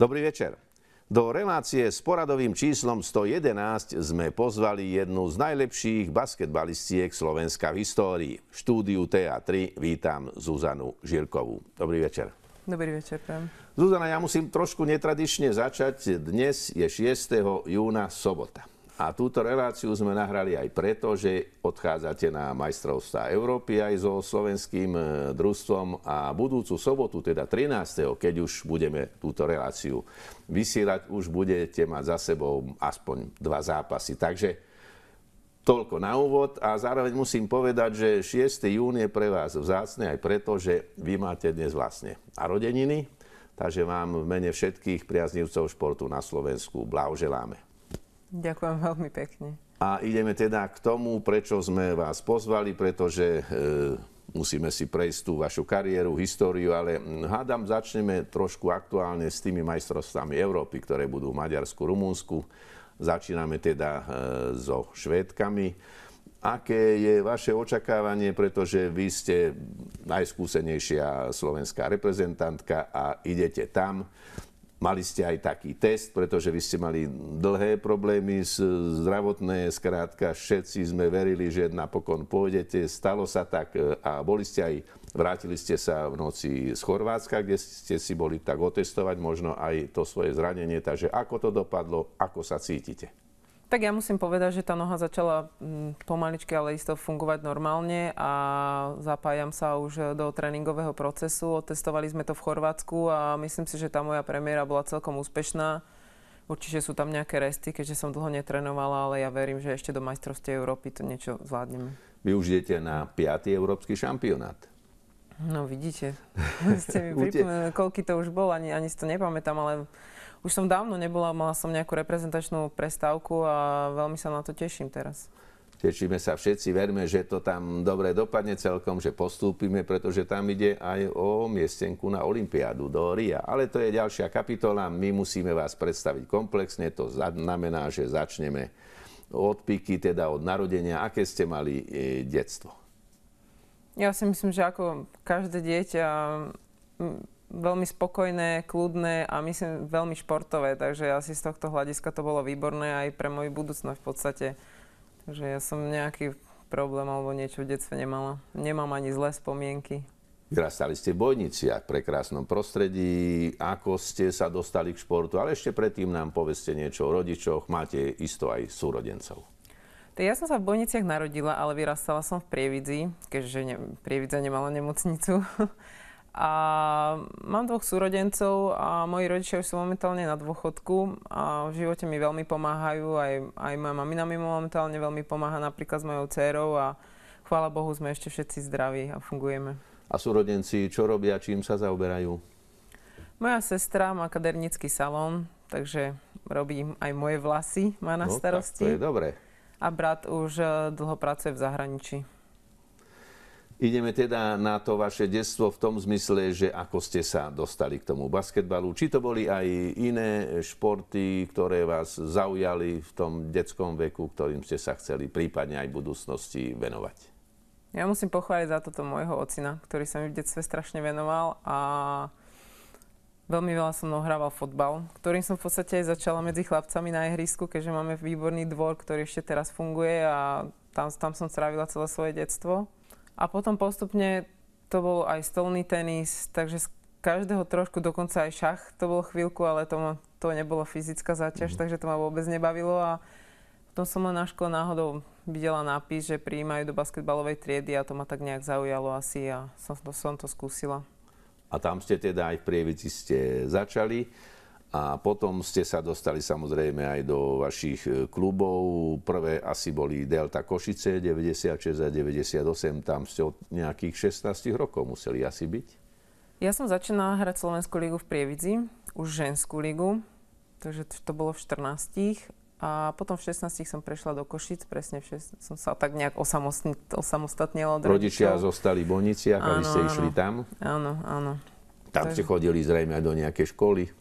Dobrý večer. Do relácie s poradovým číslom 111 sme pozvali jednu z najlepších basketbalistiek Slovenska v histórii. V štúdiu TA3 vítam Zuzanu Žirkovú. Dobrý večer. Dobrý večer, pán. Zuzana, ja musím trošku netradične začať. Dnes je 6. júna sobota. A túto reláciu sme nahrali aj preto, že odchádzate na majstrovstvá Európy aj so slovenským e, družstvom a budúcu sobotu, teda 13., keď už budeme túto reláciu vysielať, už budete mať za sebou aspoň dva zápasy. Takže Toľko na úvod a zároveň musím povedať, že 6. jún je pre vás vzácne aj preto, že vy máte dnes vlastne narodeniny, takže vám v mene všetkých priaznivcov športu na Slovensku blahoželáme. Ďakujem veľmi pekne. A ideme teda k tomu, prečo sme vás pozvali, pretože e, musíme si prejsť tú vašu kariéru, históriu, ale hádam, začneme trošku aktuálne s tými majstrovstvami Európy, ktoré budú v Maďarsku, Rumunsku. Začíname teda e, so Švédkami. Aké je vaše očakávanie, pretože vy ste najskúsenejšia slovenská reprezentantka a idete tam. Mali ste aj taký test, pretože vy ste mali dlhé problémy zdravotné, skrátka všetci sme verili, že napokon pôjdete. Stalo sa tak e, a boli ste aj, vrátili ste sa v noci z Chorvátska, kde ste si boli tak otestovať možno aj to svoje zranenie. Takže ako to dopadlo, ako sa cítite? Tak ja musím povedať, že tá noha začala mm, pomaličky, ale isto fungovať normálne a zapájam sa už do tréningového procesu. Otestovali sme to v Chorvátsku a myslím si, že tá moja premiéra bola celkom úspešná. Určite sú tam nejaké resty, keďže som dlho netrenovala, ale ja verím, že ešte do majstrovstie Európy to niečo zvládneme. Vy už idete na 5. európsky šampionát. No vidíte, ste mi pripomenuli, koľky to už bol, ani, ani si to nepamätám, ale už som dávno nebola, mala som nejakú reprezentačnú prestávku a veľmi sa na to teším teraz. Tešíme sa všetci, verme, že to tam dobre dopadne celkom, že postúpime, pretože tam ide aj o miestenku na Olympiádu do Ria. Ale to je ďalšia kapitola, my musíme vás predstaviť komplexne, to znamená, že začneme od teda od narodenia. Aké ste mali e, detstvo? Ja si myslím, že ako každé dieťa veľmi spokojné, kľudné a myslím veľmi športové, takže asi z tohto hľadiska to bolo výborné aj pre moju budúcnosť v podstate. Takže ja som nejaký problém alebo niečo v detstve nemala. Nemám ani zlé spomienky. Vyrastali ste v Bojniciach, prekrásnom prostredí. Ako ste sa dostali k športu? Ale ešte predtým nám poveste niečo o rodičoch. Máte isto aj súrodencov. ja som sa v Bojniciach narodila, ale vyrastala som v Prievidzi, keďže ne, Prievidza nemala nemocnicu. A mám dvoch súrodencov a moji rodičia už sú momentálne na dôchodku a v živote mi veľmi pomáhajú, aj, aj moja mamina mi momentálne veľmi pomáha napríklad s mojou dcerou a chvála Bohu sme ešte všetci zdraví a fungujeme. A súrodenci čo robia, čím sa zaoberajú? Moja sestra má kadernický salón, takže robí aj moje vlasy, má na no, starosti. Tak to je dobré. A brat už eh, dlho pracuje v zahraničí. Ideme teda na to vaše detstvo v tom zmysle, že ako ste sa dostali k tomu basketbalu. Či to boli aj iné športy, ktoré vás zaujali v tom detskom veku, ktorým ste sa chceli prípadne aj v budúcnosti venovať? Ja musím pochváliť za toto môjho ocina, ktorý sa mi v detstve strašne venoval a Veľmi veľa som mnou hrával fotbal, ktorým som v podstate aj začala medzi chlapcami na ihrisku, keďže máme výborný dvor, ktorý ešte teraz funguje a tam, tam som strávila celé svoje detstvo. A potom postupne to bol aj stolný tenis, takže z každého trošku, dokonca aj šach to bolo chvíľku, ale to, ma, to nebola fyzická záťaž, mm-hmm. takže to ma vôbec nebavilo. A potom som len na škole náhodou videla nápis, že prijímajú do basketbalovej triedy a to ma tak nejak zaujalo asi a som to, som to skúsila. A tam ste teda aj v Prievici ste začali. A potom ste sa dostali samozrejme aj do vašich e, klubov. Prvé asi boli Delta Košice 96 a 98, tam ste od nejakých 16 rokov museli asi byť. Ja som začínala hrať Slovenskú ligu v Prievidzi, už ženskú ligu, takže to bolo v 14. A potom v 16 som prešla do Košic, presne v 16, som sa tak nejak osamostatnila od Rodičia rodičov. zostali v Boniciach a vy ste išli tam? Áno, áno. Tam Takže... ste chodili zrejme aj do nejakej školy?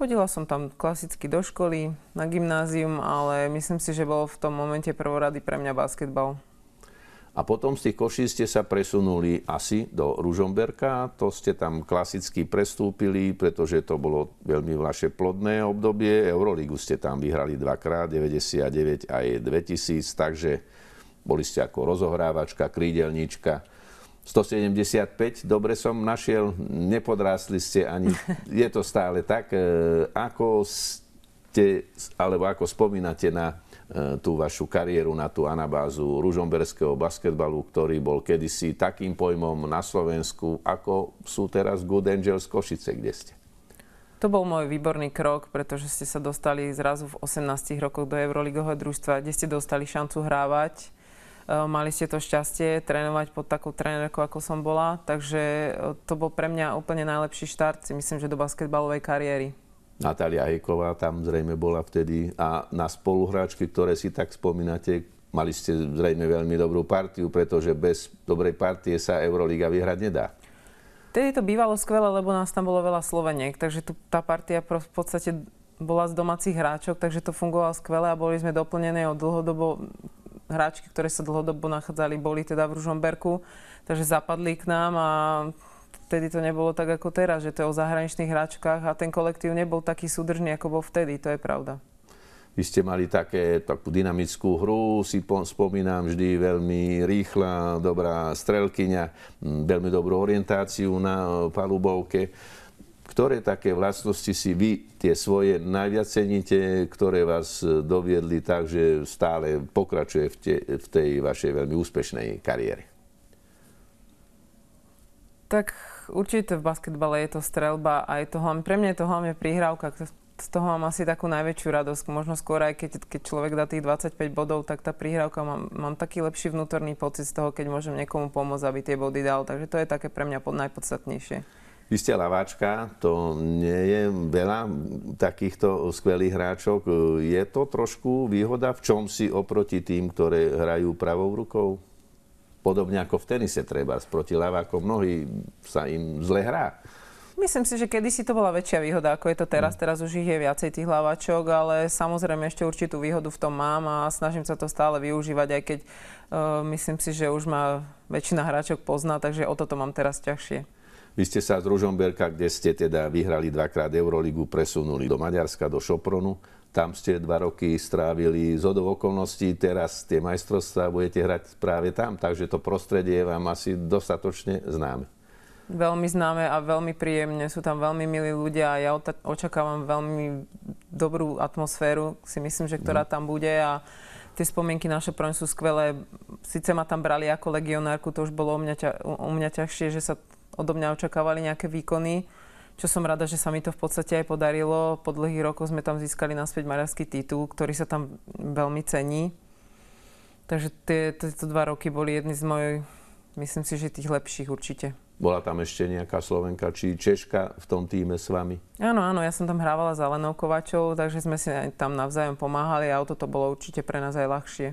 Chodila som tam klasicky do školy, na gymnázium, ale myslím si, že bol v tom momente prvorady pre mňa basketbal. A potom z tých koší ste sa presunuli asi do Ružomberka. To ste tam klasicky prestúpili, pretože to bolo veľmi vaše plodné obdobie. Euroligu ste tam vyhrali dvakrát, 99 aj 2000, takže boli ste ako rozohrávačka, krídelníčka. 175, dobre som našiel, nepodrástli ste ani, je to stále tak. E, ako ste, alebo ako spomínate na e, tú vašu kariéru, na tú anabázu ružomberského basketbalu, ktorý bol kedysi takým pojmom na Slovensku, ako sú teraz Good Angels Košice, kde ste? To bol môj výborný krok, pretože ste sa dostali zrazu v 18 rokoch do Euroligového družstva, kde ste dostali šancu hrávať Eh, mali ste to šťastie trénovať pod takou trénerkou, ako som bola, takže eh, to bol pre mňa úplne najlepší štart, si myslím, že do basketbalovej kariéry. Natália Hejková tam zrejme bola vtedy a na spoluhráčky, ktoré si tak spomínate, mali ste zrejme veľmi dobrú partiu, pretože bez dobrej partie sa Euroliga vyhrať nedá. Vtedy to bývalo skvelé, lebo nás tam bolo veľa Sloveniek, takže tu, tá partia v podstate bola z domácich hráčov, takže to fungovalo skvelé a boli sme doplnené o dlhodobo hráčky, ktoré sa dlhodobo nachádzali, boli teda v Ružomberku, takže zapadli k nám a vtedy to nebolo tak ako teraz, že to je o zahraničných hráčkach a ten kolektív nebol taký súdržný, ako bol vtedy, to je pravda. Vy ste mali také, takú dynamickú hru, si po, spomínam vždy veľmi rýchla, dobrá strelkyňa, veľmi dobrú orientáciu na e, palubovke ktoré také vlastnosti si vy tie svoje najviac ceníte, ktoré vás e, doviedli tak, že stále pokračuje v, te, v tej vašej veľmi úspešnej kariére? Tak určite v basketbale je to strelba a je to hlavne, pre mňa je to hlavne prihrávka, z toho mám asi takú najväčšiu radosť. Možno skôr aj keď, keď človek dá tých 25 bodov, tak tá prihrávka, mám, mám taký lepší vnútorný pocit z toho, keď môžem niekomu pomôcť, aby tie body dal. Takže to je také pre mňa najpodstatnejšie ste laváčka, to nie je veľa takýchto skvelých hráčok. Je to trošku výhoda v čom si oproti tým, ktoré hrajú pravou rukou? Podobne ako v tenise treba, proti ľavákom mnohí sa im zle hrá. Myslím si, že kedysi to bola väčšia výhoda, ako je to teraz. Mm. Teraz už ich je viacej tých hlavačok, ale samozrejme ešte určitú výhodu v tom mám a snažím sa to stále využívať, aj keď uh, myslím si, že už ma väčšina hráčok pozná, takže o toto mám teraz ťažšie. Vy ste sa z Ružomberka, kde ste teda vyhrali dvakrát Euroligu, presunuli do Maďarska, do Šopronu. Tam ste dva roky strávili z hodov okolností, teraz tie majstrovstvá budete hrať práve tam, takže to prostredie je vám asi dostatočne známe. Veľmi známe a veľmi príjemne, sú tam veľmi milí ľudia a ja očakávam veľmi dobrú atmosféru, si myslím, že ktorá mhm. tam bude a tie spomienky naše proň sú skvelé. Sice ma tam brali ako legionárku, to už bolo u mňa, ťa, u mňa ťažšie, že sa odo mňa očakávali nejaké výkony, čo som rada, že sa mi to v podstate aj podarilo. Po dlhých rokoch sme tam získali naspäť maďarský titul, ktorý sa tam veľmi cení. Takže tieto dva roky boli jedny z mojich, myslím si, že tých lepších určite. Bola tam ešte nejaká Slovenka či Češka v tom týme s vami? Áno, áno, ja som tam hrávala s Alenou Kovačou, takže sme si tam navzájom pomáhali a o toto bolo určite pre nás aj ľahšie.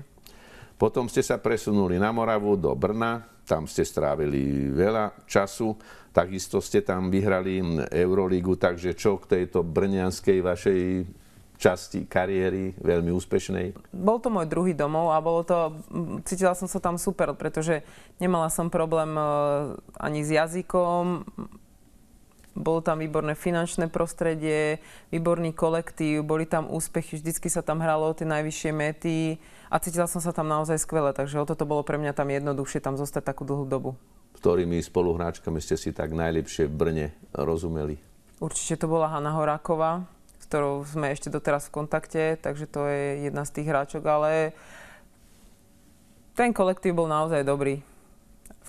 Potom ste sa presunuli na Moravu do Brna, tam ste strávili veľa času, takisto ste tam vyhrali Euroligu, takže čo k tejto brňanskej vašej časti kariéry, veľmi úspešnej? Bol to môj druhý domov a bolo to, cítila som sa tam super, pretože nemala som problém eh, ani s jazykom, bolo tam výborné finančné prostredie, výborný kolektív, boli tam úspechy, vždycky sa tam hralo o tie najvyššie mety a cítila som sa tam naozaj skvele, takže o toto bolo pre mňa tam jednoduchšie tam zostať takú dlhú dobu. Ktorými spoluhráčkami ste si tak najlepšie v Brne rozumeli? Určite to bola Hanna Horáková, s ktorou sme ešte doteraz v kontakte, takže to je jedna z tých hráčok, ale ten kolektív bol naozaj dobrý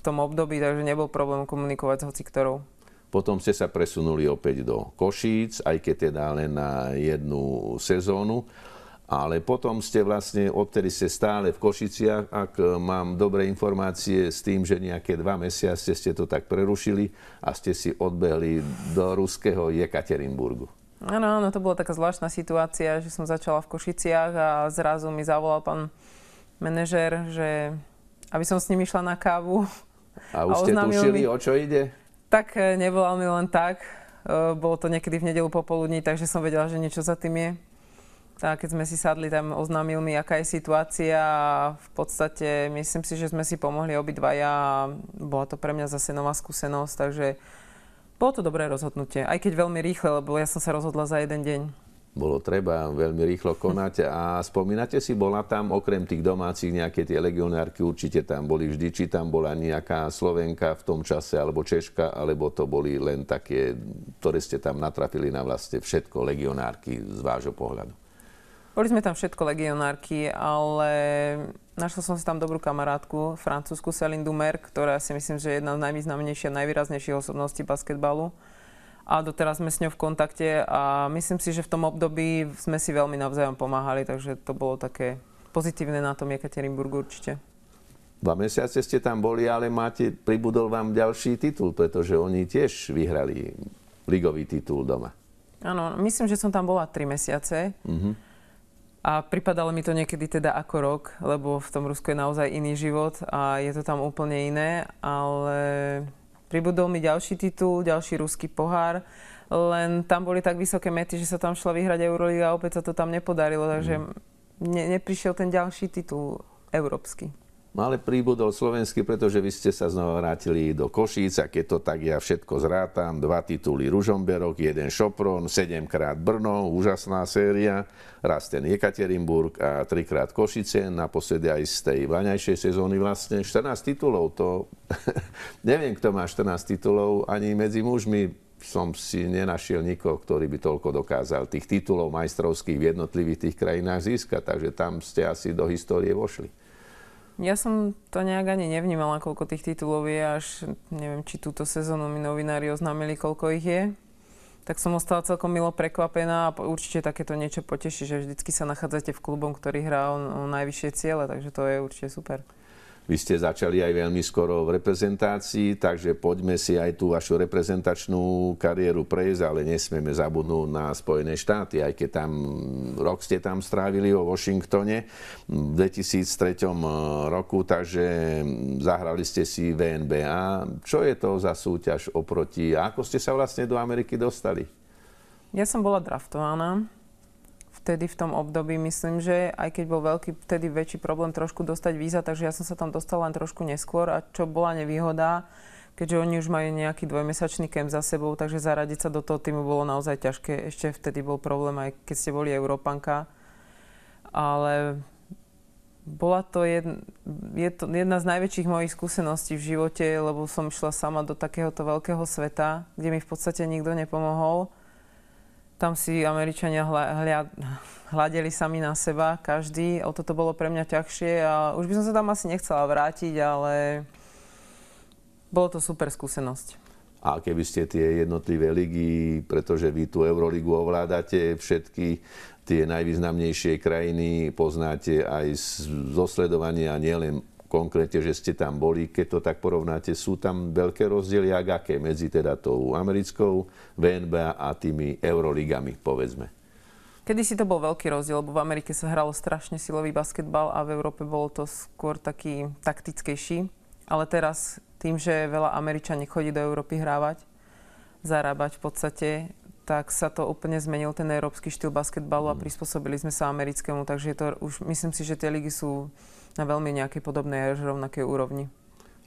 v tom období, takže nebol problém komunikovať s hoci ktorou. Potom ste sa presunuli opäť do Košíc, aj keď teda len na jednu sezónu. Ale potom ste vlastne, odtedy ste stále v Košiciach, ak e, mám dobré informácie s tým, že nejaké dva mesiace ste to tak prerušili a ste si odbehli do ruského Jekaterinburgu. Áno, áno, to bola taká zvláštna situácia, že som začala v Košiciach a zrazu mi zavolal pán manažer, že aby som s ním išla na kávu. A už a ste tušili, mi, o čo ide? Tak eh, nevolal mi len tak. Eh, bolo to niekedy v nedelu popoludní, takže som vedela, že niečo za tým je. A keď sme si sadli, tam oznámil mi, aká je situácia a v podstate myslím si, že sme si pomohli obidvaja a bola to pre mňa zase nová skúsenosť, takže bolo to dobré rozhodnutie, aj keď veľmi rýchle, lebo ja som sa rozhodla za jeden deň bolo treba veľmi rýchlo konať a spomínate si, bola tam okrem tých domácich nejaké tie legionárky, určite tam boli vždy, či tam bola nejaká Slovenka v tom čase, alebo Češka, alebo to boli len také, ktoré ste tam natrafili na vlastne všetko legionárky z vášho pohľadu. Boli sme tam všetko legionárky, ale našla som si tam dobrú kamarátku, francúzsku Céline Dumer, ktorá si myslím, že je jedna z najvýznamnejších a najvýraznejších osobností basketbalu a doteraz sme s ňou v kontakte a myslím si, že v tom období sme si veľmi navzájom pomáhali, takže to bolo také pozitívne na tom Jekaterinburgu určite. Dva mesiace ste tam boli, ale máte, pribudol vám ďalší titul, pretože oni tiež vyhrali ligový titul doma. Áno, myslím, že som tam bola tri mesiace. Uh-huh. A pripadalo mi to niekedy teda ako rok, lebo v tom Rusku je naozaj iný život a je to tam úplne iné, ale Pribudol mi ďalší titul, ďalší ruský pohár, len tam boli tak vysoké mety, že sa tam šla vyhrať Euroliga a opäť sa to tam nepodarilo, takže mm. ne, neprišiel ten ďalší titul európsky. No ale príbudol slovenský, pretože vy ste sa znova vrátili do Košíc a keď to tak ja všetko zrátam, dva tituly Ružomberok, jeden Šopron, sedemkrát Brno, úžasná séria, raz ten Jekaterinburg a trikrát Košice, naposledy aj z tej vaňajšej sezóny vlastne 14 titulov, to neviem, kto má 14 titulov, ani medzi mužmi som si nenašiel nikoho, ktorý by toľko dokázal tých titulov majstrovských v jednotlivých tých krajinách získať. Takže tam ste asi do histórie vošli. Ja som to nejak ani nevnímala, koľko tých titulov je, až neviem, či túto sezónu mi novinári oznámili, koľko ich je. Tak som ostala celkom milo prekvapená a určite takéto niečo poteší, že vždycky sa nachádzate v klubom, ktorý hrá o, o najvyššie ciele, takže to je určite super. Vy ste začali aj veľmi skoro v reprezentácii, takže poďme si aj tú vašu reprezentačnú kariéru prejsť, ale nesmieme zabudnúť na Spojené štáty, aj keď tam rok ste tam strávili vo Washingtone v 2003 eh, roku, takže zahrali ste si VNBA. Čo je to za súťaž oproti ako ste sa vlastne do Ameriky dostali? Ja som bola draftovaná vtedy v tom období, myslím, že aj keď bol veľký, vtedy väčší problém trošku dostať víza, takže ja som sa tam dostala len trošku neskôr a čo bola nevýhoda, keďže oni už majú nejaký dvojmesačný kemp za sebou, takže zaradiť sa do toho týmu bolo naozaj ťažké. Ešte vtedy bol problém, aj keď ste boli Európanka. Ale bola to, jedna, je to jedna z najväčších mojich skúseností v živote, lebo som išla sama do takéhoto veľkého sveta, kde mi v podstate nikto nepomohol tam si Američania hľadeli sami na seba, každý. O toto bolo pre mňa ťažšie a už by som sa tam asi nechcela vrátiť, ale bolo to super skúsenosť. A keby ste tie jednotlivé ligy, pretože vy tú Euroligu ovládate, všetky tie najvýznamnejšie krajiny poznáte aj z, sledovania nielen konkrétne, že ste tam boli, keď to tak porovnáte, sú tam veľké rozdiely, ak aké medzi teda tou americkou VNB a tými Euroligami, povedzme. Kedy si to bol veľký rozdiel, lebo v Amerike sa hralo strašne silový basketbal a v Európe bolo to skôr taký taktickejší. Ale teraz tým, že veľa Američaní chodí do Európy hrávať, zarábať v podstate, tak sa to úplne zmenil ten európsky štýl basketbalu a mm. prispôsobili sme sa americkému, takže to už myslím si, že tie ligy sú na veľmi nejakej podobnej až rovnakej úrovni.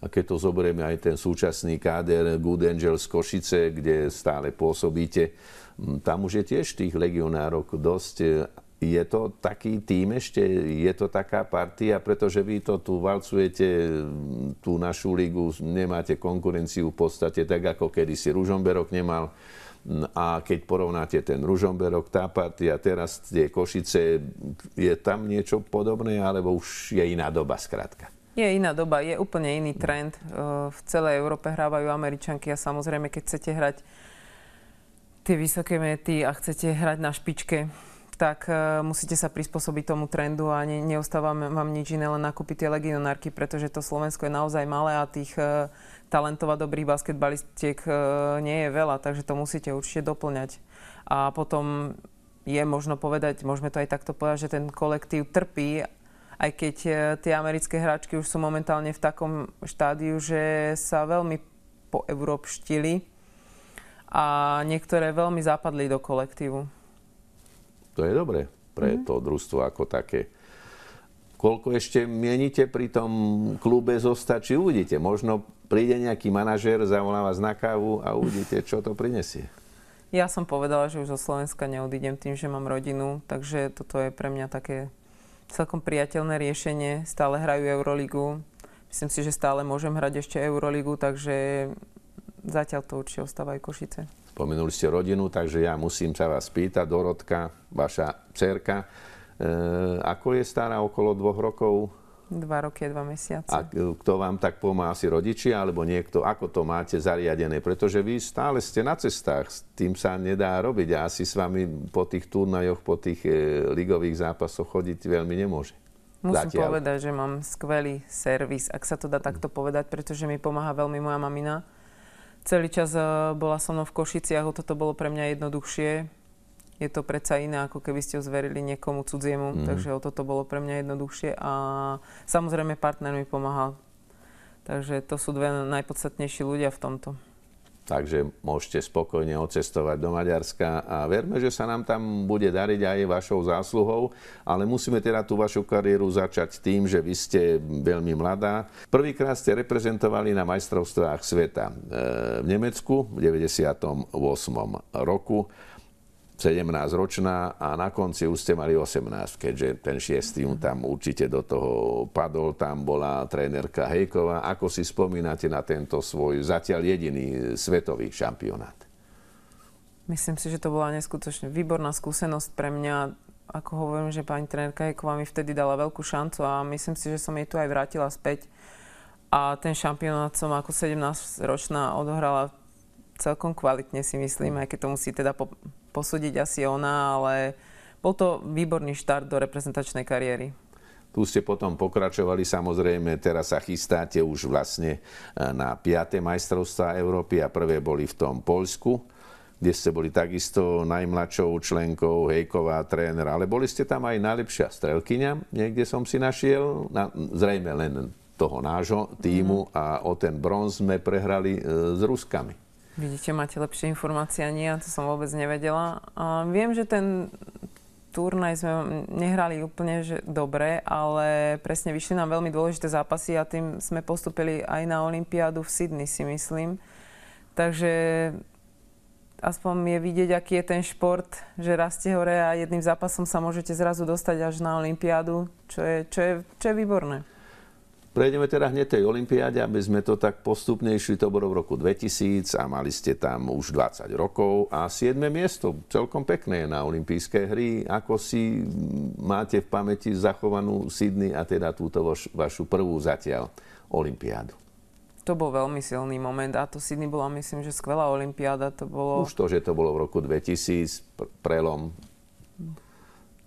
A keď to zoberieme aj ten súčasný káder Good Angel z Košice, kde stále pôsobíte, tam už je tiež tých legionárov dosť. Je to taký tým ešte? Je to taká partia? Pretože vy to tu valcujete, tú našu ligu, nemáte konkurenciu v podstate, tak ako kedysi Ružomberok nemal a keď porovnáte ten Ružomberok, a teraz tie Košice, je tam niečo podobné, alebo už je iná doba skrátka? Je iná doba, je úplne iný trend. E, v celej Európe hrávajú Američanky a samozrejme, keď chcete hrať tie vysoké mety a chcete hrať na špičke, tak uh, musíte sa prispôsobiť tomu trendu a ne, neostáva vám nič iné, len nakúpiť tie legionárky, pretože to Slovensko je naozaj malé a tých uh, talentov a dobrých basketbalistiek uh, nie je veľa, takže to musíte určite doplňať. A potom je možno povedať, môžeme to aj takto povedať, že ten kolektív trpí, aj keď tie americké hráčky už sú momentálne v takom štádiu, že sa veľmi poeurópštili a niektoré veľmi zapadli do kolektívu. To je dobre pre mm-hmm. to družstvo ako také. Koľko ešte mienite pri tom klube zostať, či uvidíte. Možno príde nejaký manažér, zavolá vás na kávu a uvidíte, čo to prinesie. Ja som povedala, že už zo Slovenska neodídem tým, že mám rodinu, takže toto je pre mňa také celkom priateľné riešenie. Stále hrajú Euroligu. Myslím si, že stále môžem hrať ešte Euroligu, takže zatiaľ to určite ostáva aj Košice. Pomenuli ste rodinu, takže ja musím sa vás pýtať, Dorotka, vaša dcerka, e, ako je stará okolo dvoch rokov? Dva roky a dva mesiace. A kto vám tak pomáha, asi rodičia alebo niekto? Ako to máte zariadené? Pretože vy stále ste na cestách, s tým sa nedá robiť a asi s vami po tých turnajoch, po tých e, ligových zápasoch chodiť veľmi nemôže. Musím Zatiaľ. povedať, že mám skvelý servis, ak sa to dá takto povedať, pretože mi pomáha veľmi moja mamina celý čas eh, bola so mnou v Košiciach, toto bolo pre mňa jednoduchšie. Je to predsa iné, ako keby ste ho zverili niekomu cudziemu, mm. takže o toto bolo pre mňa jednoduchšie a samozrejme partner mi pomáhal. Takže to sú dve najpodstatnejší ľudia v tomto. Takže môžete spokojne odcestovať do Maďarska a verme, že sa nám tam bude dariť aj vašou zásluhou, ale musíme teda tú vašu kariéru začať tým, že vy ste veľmi mladá. Prvýkrát ste reprezentovali na majstrovstvách sveta e, v Nemecku v 98. roku. 17-ročná a na konci už ste mali 18, keďže ten 6. Mm. tam určite do toho padol, tam bola trénerka Hejková. Ako si spomínate na tento svoj zatiaľ jediný svetový šampionát? Myslím si, že to bola neskutočne výborná skúsenosť pre mňa. Ako hovorím, že pani trénerka Hejková mi vtedy dala veľkú šancu a myslím si, že som jej tu aj vrátila späť. A ten šampionát som ako 17-ročná odohrala celkom kvalitne si myslím, aj keď to musí teda po, posúdiť asi ona, ale bol to výborný štart do reprezentačnej kariéry. Tu ste potom pokračovali, samozrejme, teraz sa chystáte už vlastne e, na 5. majstrovstvá Európy a prvé boli v tom Poľsku, kde ste boli takisto najmladšou členkou, Hejková, tréner, ale boli ste tam aj najlepšia strelkyňa, niekde som si našiel, na, zrejme len toho nášho týmu mm. a o ten bronz sme prehrali e, s Ruskami. Vidíte, máte lepšie informácie ani nie, ja to som vôbec nevedela. A viem, že ten turnaj sme nehrali úplne že dobre, ale presne vyšli nám veľmi dôležité zápasy a tým sme postupili aj na Olympiádu v Sydney, si myslím. Takže aspoň je vidieť, aký je ten šport, že rastie hore a jedným zápasom sa môžete zrazu dostať až na Olympiádu, čo je, čo je, čo je výborné. Prejdeme teda hneď tej olimpiáde, aby sme to tak postupne išli. To bolo v roku 2000 a mali ste tam už 20 rokov a 7. miesto, celkom pekné na olympijské hry. Ako si máte v pamäti zachovanú Sydney a teda túto vaš, vašu prvú zatiaľ olympiádu? To bol veľmi silný moment a to Sydney bola, myslím, že skvelá olympiáda. To bolo... Už to, že to bolo v roku 2000, prelom.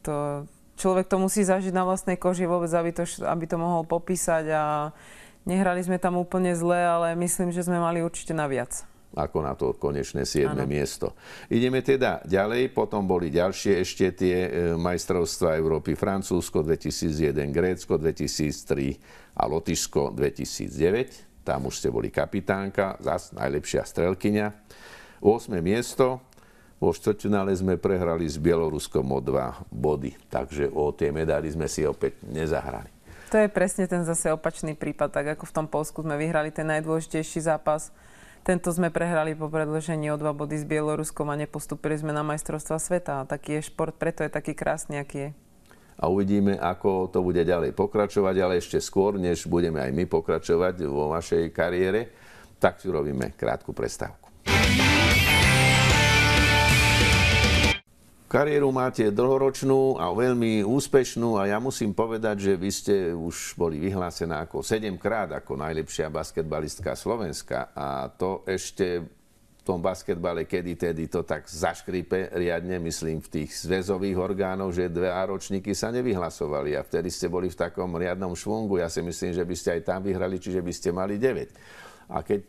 To, človek to musí zažiť na vlastnej koži vôbec, aby to, aby to mohol popísať a nehrali sme tam úplne zle, ale myslím, že sme mali určite naviac ako na to konečné 7. Ano. miesto. Ideme teda ďalej, potom boli ďalšie ešte tie e, majstrovstvá Európy Francúzsko 2001, Grécko 2003 a Lotyšsko 2009. Tam už ste boli kapitánka, zase najlepšia strelkyňa. 8. miesto, vo štvrťfinále sme prehrali s Bieloruskom o dva body, takže o tie medaily sme si opäť nezahrali. To je presne ten zase opačný prípad, tak ako v tom Polsku sme vyhrali ten najdôležitejší zápas. Tento sme prehrali po predložení o dva body s Bieloruskom a nepostupili sme na majstrovstva sveta. Taký je šport, preto je taký krásny, aký je. A uvidíme, ako to bude ďalej pokračovať, ale ešte skôr, než budeme aj my pokračovať vo vašej kariére, tak si robíme krátku prestávku. Kariéru máte dlhoročnú a veľmi úspešnú a ja musím povedať, že vy ste už boli vyhlásená ako sedemkrát ako najlepšia basketbalistka Slovenska a to ešte v tom basketbale kedy tedy to tak zaškripe riadne, myslím v tých zväzových orgánoch, že dve ročníky sa nevyhlasovali a vtedy ste boli v takom riadnom švungu. Ja si myslím, že by ste aj tam vyhrali, čiže by ste mali 9. A keď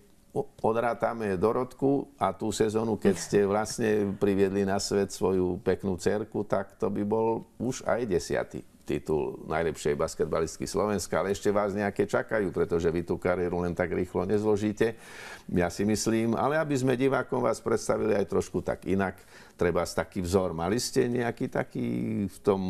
odrátame Dorotku a tú sezónu, keď ste vlastne priviedli na svet svoju peknú cerku, tak to by bol už aj desiatý titul najlepšej basketbalistky Slovenska, ale ešte vás nejaké čakajú, pretože vy tú kariéru len tak rýchlo nezložíte, ja si myslím. Ale aby sme divákom vás predstavili aj trošku tak inak, treba taký vzor. Mali ste nejaký taký v tom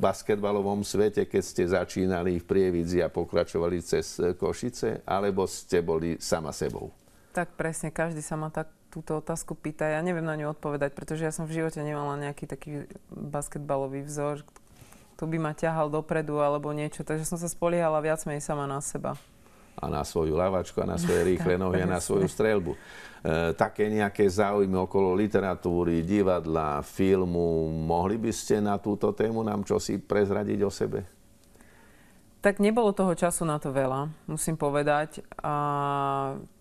basketbalovom svete, keď ste začínali v Prievidzi a pokračovali cez Košice, alebo ste boli sama sebou? Tak presne, každý sa má tak túto otázku pýta. Ja neviem na ňu odpovedať, pretože ja som v živote nemala nejaký taký basketbalový vzor, kto by ma ťahal dopredu alebo niečo, takže som sa spoliehala viac menej sama na seba. A na svoju lavačku, a na svoje rýchle nohy, a na svoju strelbu. E, také nejaké záujmy okolo literatúry, divadla, filmu, mohli by ste na túto tému nám čosi prezradiť o sebe? Tak nebolo toho času na to veľa, musím povedať. A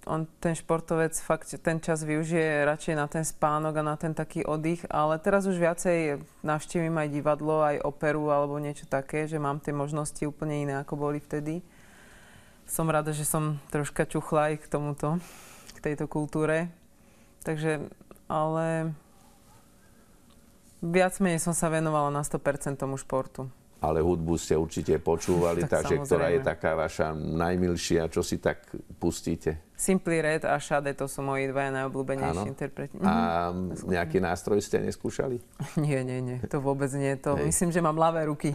on, ten športovec fakt ten čas využije radšej na ten spánok a na ten taký oddych, ale teraz už viacej navštívim aj divadlo, aj operu alebo niečo také, že mám tie možnosti úplne iné, ako boli vtedy. Som rada, že som troška čuchla aj k tomuto, k tejto kultúre. Takže, ale viac menej som sa venovala na 100% tomu športu ale hudbu ste určite počúvali, takže Samozrejme. ktorá je taká vaša najmilšia, čo si tak pustíte? Simply Red a Shade, to sú moji dvaja najobľúbenejší interpreti. A mhm. nejaký nástroj ste neskúšali? nie, nie, nie, to vôbec nie. To Hej. myslím, že mám ľavé ruky.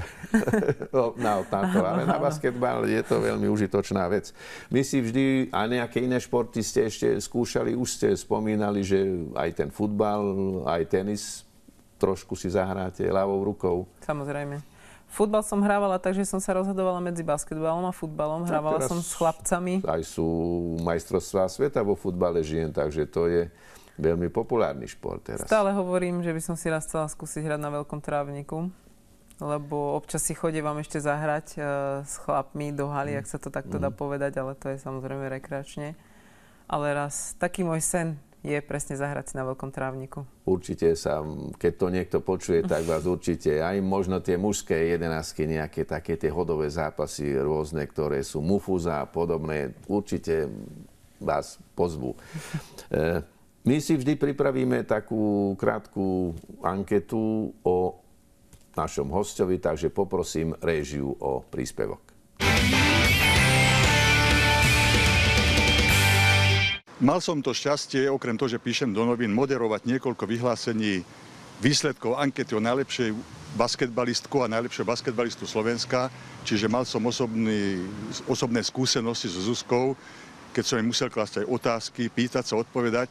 no, na, na to, ale na basketbal je to veľmi užitočná vec. My si vždy, a nejaké iné športy ste ešte skúšali, už ste spomínali, že aj ten futbal, aj tenis, trošku si zahráte ľavou rukou. Samozrejme. Futbal som hrávala, takže som sa rozhodovala medzi basketbalom a futbalom. Hrávala som s chlapcami. Aj sú majstrovstvá sveta vo futbale žien, takže to je veľmi populárny šport teraz. Stále hovorím, že by som si raz chcela skúsiť hrať na veľkom trávniku, lebo občas si chodí vám ešte zahrať e, s chlapmi do haly, mm. ak sa to takto mm. dá povedať, ale to je samozrejme rekreačne. Ale raz, taký môj sen, je presne zahrať si na veľkom trávniku. Určite sa, keď to niekto počuje, tak vás určite aj možno tie mužské jedenásky, nejaké také tie hodové zápasy rôzne, ktoré sú mufuza a podobné, určite vás pozvú. Eh, my si vždy pripravíme takú krátku anketu o našom hostovi, takže poprosím režiu o príspevok. Mal som to šťastie, okrem toho, že píšem do novín, moderovať niekoľko vyhlásení výsledkov ankety o najlepšej basketbalistku a najlepšiu basketbalistu Slovenska, čiže mal som osobný, osobné skúsenosti so Zuzkou, keď som im musel klásť aj otázky, pýtať sa, odpovedať.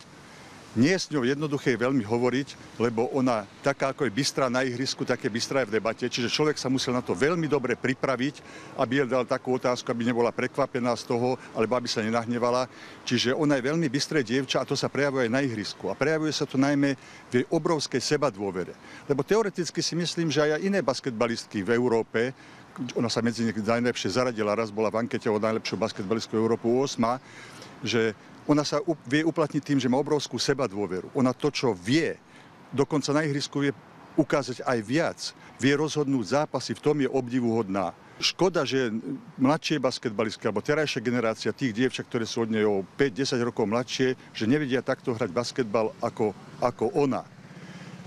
Nie s ňou jednoduché veľmi hovoriť, lebo ona taká, ako je bystrá na ihrisku, také bystrá je v debate. Čiže človek sa musel na to veľmi dobre pripraviť, aby jej dal takú otázku, aby nebola prekvapená z toho, alebo aby sa nenahnevala. Čiže ona je veľmi bystré dievča a to sa prejavuje aj na ihrisku. A prejavuje sa to najmä v jej obrovskej sebadôvere. Lebo teoreticky si myslím, že aj iné basketbalistky v Európe, ona sa medzi najlepšie zaradila, raz bola v ankete o najlepšiu basketbalistku Európu 8, že ona sa vie uplatniť tým, že má obrovskú seba dôveru. Ona to, čo vie, dokonca na ihrisku vie ukázať aj viac. Vie rozhodnúť zápasy, v tom je obdivuhodná. Škoda, že mladšie basketbalistky, alebo terajšia generácia tých dievčat, ktoré sú od nej o 5-10 rokov mladšie, že nevedia takto hrať basketbal ako, ako ona.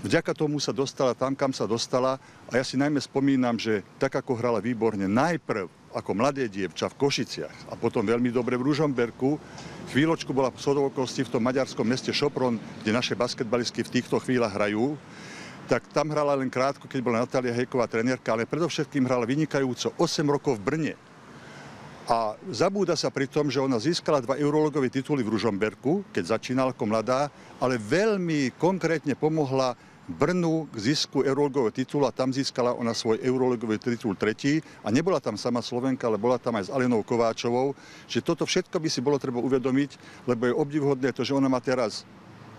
Vďaka tomu sa dostala tam, kam sa dostala a ja si najmä spomínam, že tak ako hrala výborne najprv ako mladé dievča v Košiciach a potom veľmi dobre v Ružomberku. Chvíľočku bola v sodovokosti v tom maďarskom meste Šopron, kde naše basketbalistky v týchto chvíľach hrajú tak tam hrala len krátko, keď bola Natália Hejková trenérka, ale predovšetkým hrala vynikajúco 8 rokov v Brne. A zabúda sa pri tom, že ona získala dva eurologové tituly v Ružomberku, keď začínala ako mladá, ale veľmi konkrétne pomohla Brnu k zisku eurologového titulu a tam získala ona svoj eurologový titul tretí a nebola tam sama Slovenka, ale bola tam aj s Alenou Kováčovou, že toto všetko by si bolo treba uvedomiť, lebo je obdivhodné to, že ona má teraz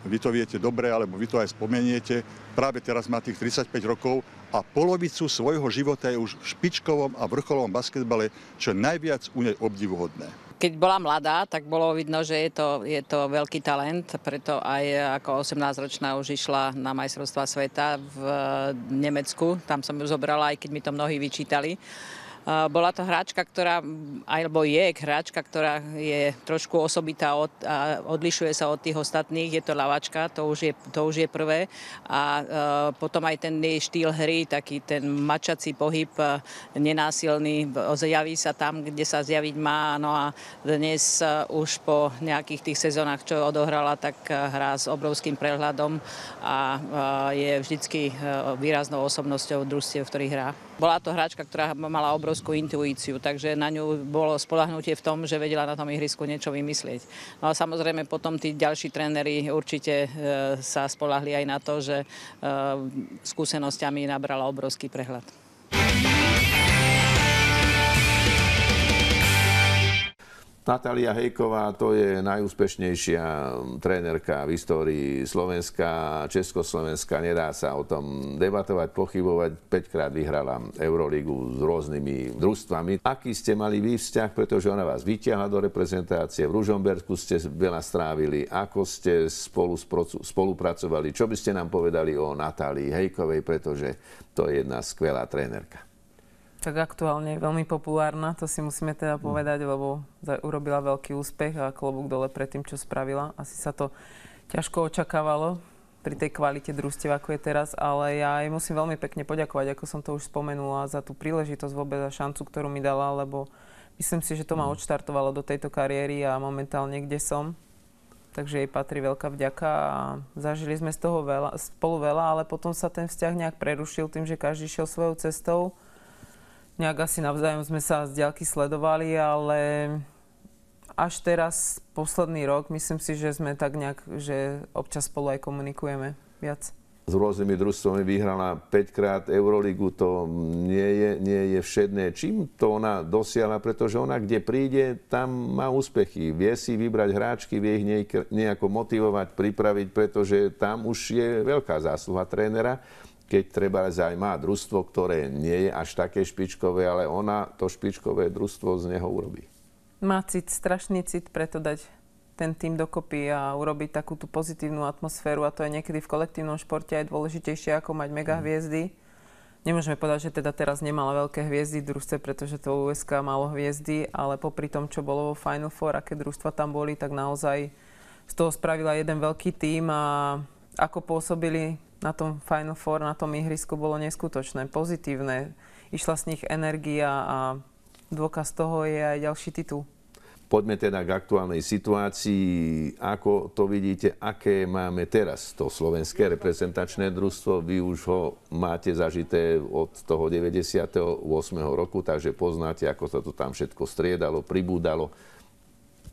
vy to viete dobre, alebo vy to aj spomeniete, práve teraz má tých 35 rokov a polovicu svojho života je už v špičkovom a vrcholovom basketbale, čo najviac u nej obdivuhodné keď bola mladá, tak bolo vidno, že je to, je to veľký talent, preto aj ako 18-ročná už išla na majstrovstva sveta v eh, Nemecku. Tam som ju zobrala, aj keď mi to mnohí vyčítali. Bola to hráčka, ktorá, alebo je hráčka, ktorá je trošku osobitá od, a odlišuje sa od tých ostatných. Je to lavačka, to už je, to už je prvé. A e, potom aj ten jej štýl hry, taký ten mačací pohyb, e, nenásilný, zjaví sa tam, kde sa zjaviť má. No a dnes e, už po nejakých tých sezónach, čo odohrala, tak e, hrá s obrovským prehľadom a e, je vždycky e, výraznou osobnosťou družstiev, v ktorých hrá. Bola to hráčka, ktorá mala obrovskú intuíciu, takže na ňu bolo spolahnutie v tom, že vedela na tom ihrisku niečo vymyslieť. No a samozrejme potom tí ďalší tréneri určite e, sa spolahli aj na to, že e, skúsenosťami nabrala obrovský prehľad. Natália Hejková to je najúspešnejšia trénerka v histórii Slovenska, Československa. Nedá sa o tom debatovať, pochybovať. 5 krát vyhrala Euroligu s rôznymi družstvami. Aký ste mali vy vzťah, pretože ona vás vyťahla do reprezentácie. V Ružomberku ste veľa strávili. Ako ste spolu spolupracovali? Čo by ste nám povedali o Natálii Hejkovej, pretože to je jedna skvelá trénerka tak aktuálne je veľmi populárna, to si musíme teda hm. povedať, lebo urobila veľký úspech a klobúk dole pred tým, čo spravila. Asi sa to ťažko očakávalo pri tej kvalite družstiev, ako je teraz, ale ja jej musím veľmi pekne poďakovať, ako som to už spomenula, za tú príležitosť vôbec a šancu, ktorú mi dala, lebo myslím si, že to ma hm. odštartovalo do tejto kariéry a momentálne kde som. Takže jej patrí veľká vďaka a zažili sme z toho veľa, spolu veľa, ale potom sa ten vzťah nejak prerušil tým, že každý šiel svojou cestou nejak asi navzájom sme sa z diaľky sledovali, ale až teraz, posledný rok, myslím si, že sme tak nejak, že občas spolu aj komunikujeme viac s rôznymi družstvami vyhrala 5 krát Euroligu, to nie je, nie je všedné. Čím to ona dosiahla? Pretože ona, kde príde, tam má úspechy. Vie si vybrať hráčky, vie ich nejako motivovať, pripraviť, pretože tam už je veľká zásluha trénera keď treba aj má družstvo, ktoré nie je až také špičkové, ale ona to špičkové družstvo z neho urobí. Má cit, strašný cit preto dať ten tým dokopy a urobiť takú tú pozitívnu atmosféru a to je niekedy v kolektívnom športe aj dôležitejšie ako mať mega mm. hviezdy. Nemôžeme povedať, že teda teraz nemala veľké hviezdy družstve, pretože to USK malo hviezdy, ale popri tom, čo bolo vo Final Four, aké družstva tam boli, tak naozaj z toho spravila jeden veľký tým a ako pôsobili na tom Final Four, na tom ihrisku bolo neskutočné, pozitívne. Išla z nich energia a dôkaz toho je aj ďalší titul. Poďme teda k aktuálnej situácii. Ako to vidíte, aké máme teraz to slovenské reprezentačné družstvo? Vy už ho máte zažité od toho 98. roku, takže poznáte, ako sa to tam všetko striedalo, pribúdalo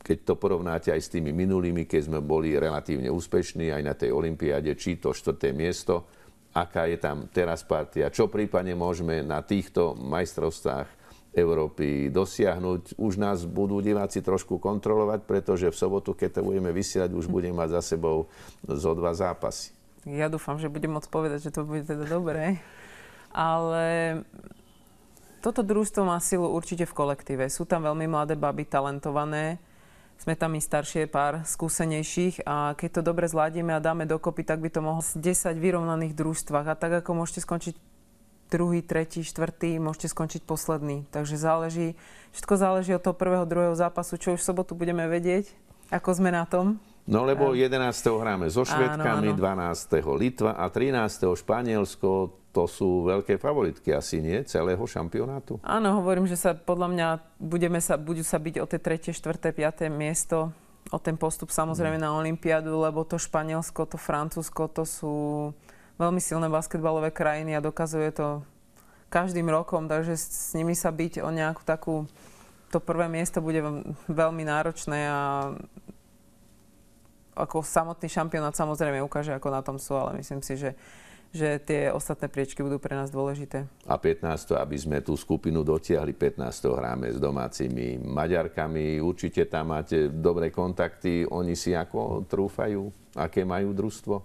keď to porovnáte aj s tými minulými, keď sme boli relatívne úspešní aj na tej olympiáde, či to štvrté miesto, aká je tam teraz partia, čo prípadne môžeme na týchto majstrovstvách Európy dosiahnuť. Už nás budú diváci trošku kontrolovať, pretože v sobotu, keď to budeme vysielať, už budeme mať za sebou zo dva zápasy. Ja dúfam, že budem môcť povedať, že to bude teda dobré. Ale toto družstvo má silu určite v kolektíve. Sú tam veľmi mladé baby, talentované sme tam i staršie pár skúsenejších a keď to dobre zladíme a dáme dokopy, tak by to mohlo 10 vyrovnaných družstvách. A tak ako môžete skončiť druhý, tretí, štvrtý, môžete skončiť posledný. Takže záleží, všetko záleží od toho prvého, druhého zápasu, čo už v sobotu budeme vedieť, ako sme na tom. No lebo 11. hráme so Švedkami, 12. Litva a 13. Španielsko, to sú veľké favoritky, asi nie, celého šampionátu. Áno, hovorím, že sa podľa mňa budeme sa, budú sa byť o tie 3, 4. 5. miesto, o ten postup samozrejme no. na Olympiádu, lebo to Španielsko, to Francúzsko, to sú veľmi silné basketbalové krajiny a dokazuje to každým rokom, takže s, s nimi sa byť o nejakú takú, to prvé miesto bude veľmi náročné a ako samotný šampionát samozrejme ukáže, ako na tom sú, ale myslím si, že že tie ostatné priečky budú pre nás dôležité. A 15. aby sme tú skupinu dotiahli, 15. hráme s domácimi Maďarkami. Určite tam máte dobré kontakty. Oni si ako trúfajú? Aké majú družstvo?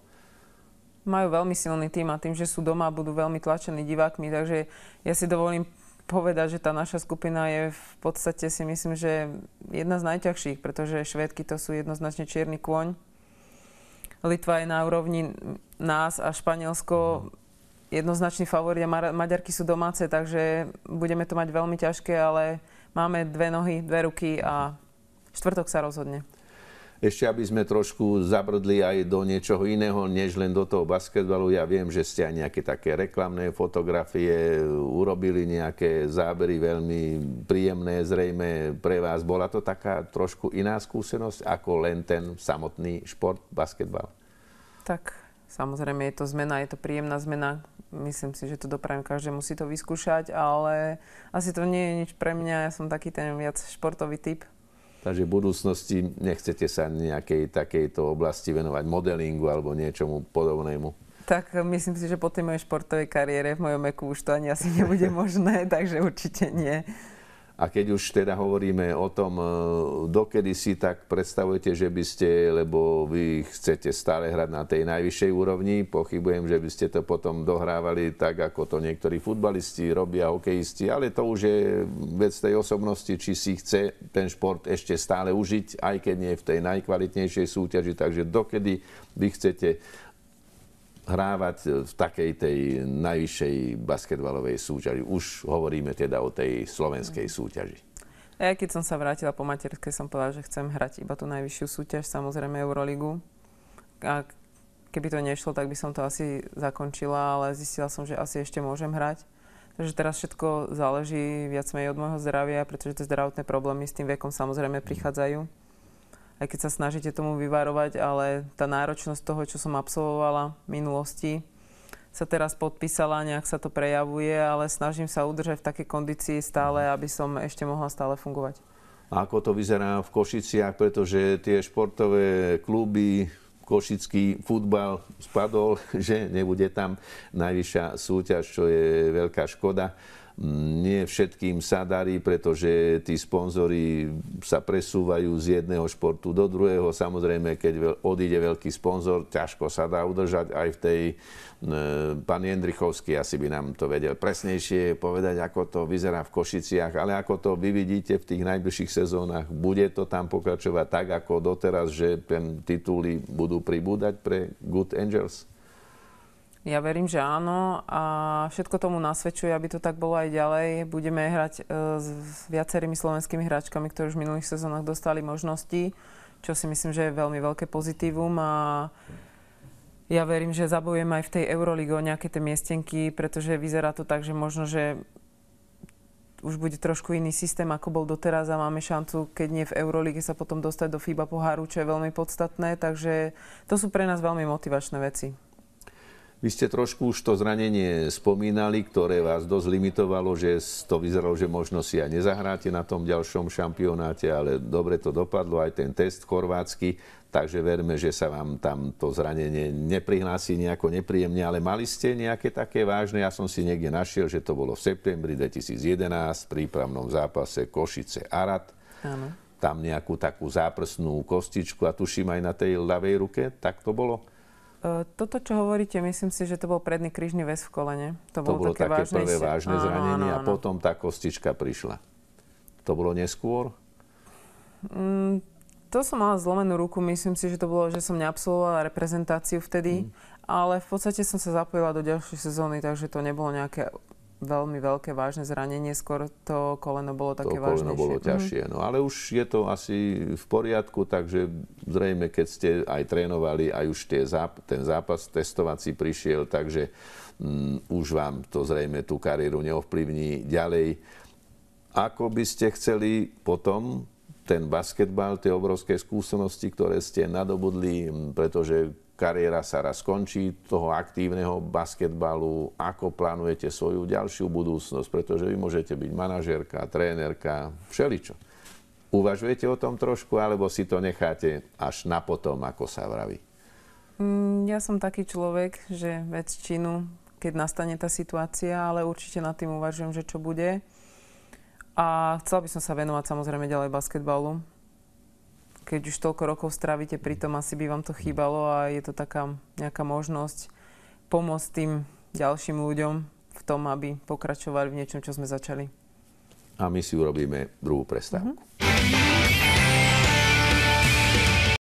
Majú veľmi silný tým a tým, že sú doma, budú veľmi tlačení divákmi. Takže ja si dovolím povedať, že tá naša skupina je v podstate si myslím, že jedna z najťažších, pretože Švédky to sú jednoznačne čierny kôň Litva je na úrovni nás a Španielsko mhm. jednoznačný favorit a Maďarky sú domáce, takže budeme to mať veľmi ťažké, ale máme dve nohy, dve ruky a mhm. štvrtok sa rozhodne ešte aby sme trošku zabrdli aj do niečoho iného, než len do toho basketbalu. Ja viem, že ste aj nejaké také reklamné fotografie urobili, nejaké zábery veľmi príjemné, zrejme pre vás. Bola to taká trošku iná skúsenosť ako len ten samotný šport, basketbal? Tak, samozrejme je to zmena, je to príjemná zmena. Myslím si, že to dopravím, každý musí to vyskúšať, ale asi to nie je nič pre mňa. Ja som taký ten viac športový typ, Takže v budúcnosti nechcete sa nejakej takejto oblasti venovať modelingu alebo niečomu podobnému? Tak myslím si, že po tej mojej športovej kariére v mojom veku už to ani asi nebude možné, takže určite nie. A keď už teda hovoríme o tom, e, dokedy si tak predstavujete, že by ste, lebo vy chcete stále hrať na tej najvyššej úrovni, pochybujem, že by ste to potom dohrávali tak, ako to niektorí futbalisti robia, hokejisti, ale to už je vec tej osobnosti, či si chce ten šport ešte stále užiť, aj keď nie v tej najkvalitnejšej súťaži, takže dokedy vy chcete hrávať eh, v takej tej najvyššej basketbalovej súťaži. Už hovoríme teda o tej slovenskej mm. súťaži. Ja keď som sa vrátila po materskej, som povedala, že chcem hrať iba tú najvyššiu súťaž, samozrejme Euroligu. A keby to nešlo, tak by som to asi zakončila, ale zistila som, že asi ešte môžem hrať. Takže teraz všetko záleží viac menej od môjho zdravia, pretože tie zdravotné problémy s tým vekom samozrejme prichádzajú aj keď sa snažíte tomu vyvarovať, ale tá náročnosť toho, čo som absolvovala v minulosti, sa teraz podpísala, nejak sa to prejavuje, ale snažím sa udržať v takej kondícii stále, mhm. aby som ešte mohla stále fungovať. A ako to vyzerá v Košiciach, pretože tie športové kluby, košický futbal spadol, že nebude tam najvyššia súťaž, čo je veľká škoda nie všetkým sa darí, pretože tí sponzory sa presúvajú z jedného športu do druhého. Samozrejme, keď odíde veľký sponzor, ťažko sa dá udržať aj v tej... E, pán Jendrichovský asi by nám to vedel presnejšie povedať, ako to vyzerá v Košiciach, ale ako to vy vidíte v tých najbližších sezónach, bude to tam pokračovať tak, ako doteraz, že tituly budú pribúdať pre Good Angels? Ja verím, že áno a všetko tomu nasvedčuje, aby to tak bolo aj ďalej. Budeme hrať e, s viacerými slovenskými hráčkami, ktorí už v minulých sezónach dostali možnosti, čo si myslím, že je veľmi veľké pozitívum a ja verím, že zabojujem aj v tej Euroligo o nejaké tie miestenky, pretože vyzerá to tak, že možno, že už bude trošku iný systém, ako bol doteraz a máme šancu, keď nie v Eurolíge, sa potom dostať do FIBA poháru, čo je veľmi podstatné. Takže to sú pre nás veľmi motivačné veci. Vy ste trošku už to zranenie spomínali, ktoré vás dosť limitovalo, že to vyzeralo, že možno si aj nezahráte na tom ďalšom šampionáte, ale dobre to dopadlo, aj ten test chorvátsky, takže verme, že sa vám tam to zranenie neprihlási nejako nepríjemne, ale mali ste nejaké také vážne, ja som si niekde našiel, že to bolo v septembri 2011 v prípravnom zápase košice arad. Áno tam nejakú takú záprsnú kostičku a tuším aj na tej ľavej ruke, tak to bolo? E, toto, čo hovoríte, myslím si, že to bol predný krížny väz v kolene. To, to bolo, bolo také, také prvé vážne si... zranenie áno, áno. a potom tá kostička prišla. To bolo neskôr? Mm, to som mala zlomenú ruku. Myslím si, že to bolo, že som neabsolvovala reprezentáciu vtedy. Mm. Ale v podstate som sa zapojila do ďalšej sezóny, takže to nebolo nejaké veľmi veľké vážne zranenie, skôr to koleno bolo také to koleno vážnejšie. bolo mhm. ťažšie, mm. no ale už je to asi v poriadku, takže zrejme, keď ste aj trénovali, aj už tie záp- ten zápas testovací prišiel, takže mm, už vám to zrejme tú kariéru neovplyvní ďalej. Ako by ste chceli potom ten basketbal, tie obrovské skúsenosti, ktoré ste nadobudli, mm, pretože kariéra sa raz skončí toho aktívneho basketbalu, ako plánujete svoju ďalšiu budúcnosť, pretože vy môžete byť manažérka, trénerka, všeličo. Uvažujete o tom trošku, alebo si to necháte až na potom, ako sa vraví? Mm, ja som taký človek, že činu, keď nastane tá situácia, ale určite nad tým uvažujem, že čo bude. A chcela by som sa venovať samozrejme ďalej basketbalu keď už toľko rokov strávite pri tom, asi by vám to chýbalo a je to taká nejaká možnosť pomôcť tým ďalším ľuďom v tom, aby pokračovali v niečom, čo sme začali. A my si urobíme druhú prestávku. Mm-hmm.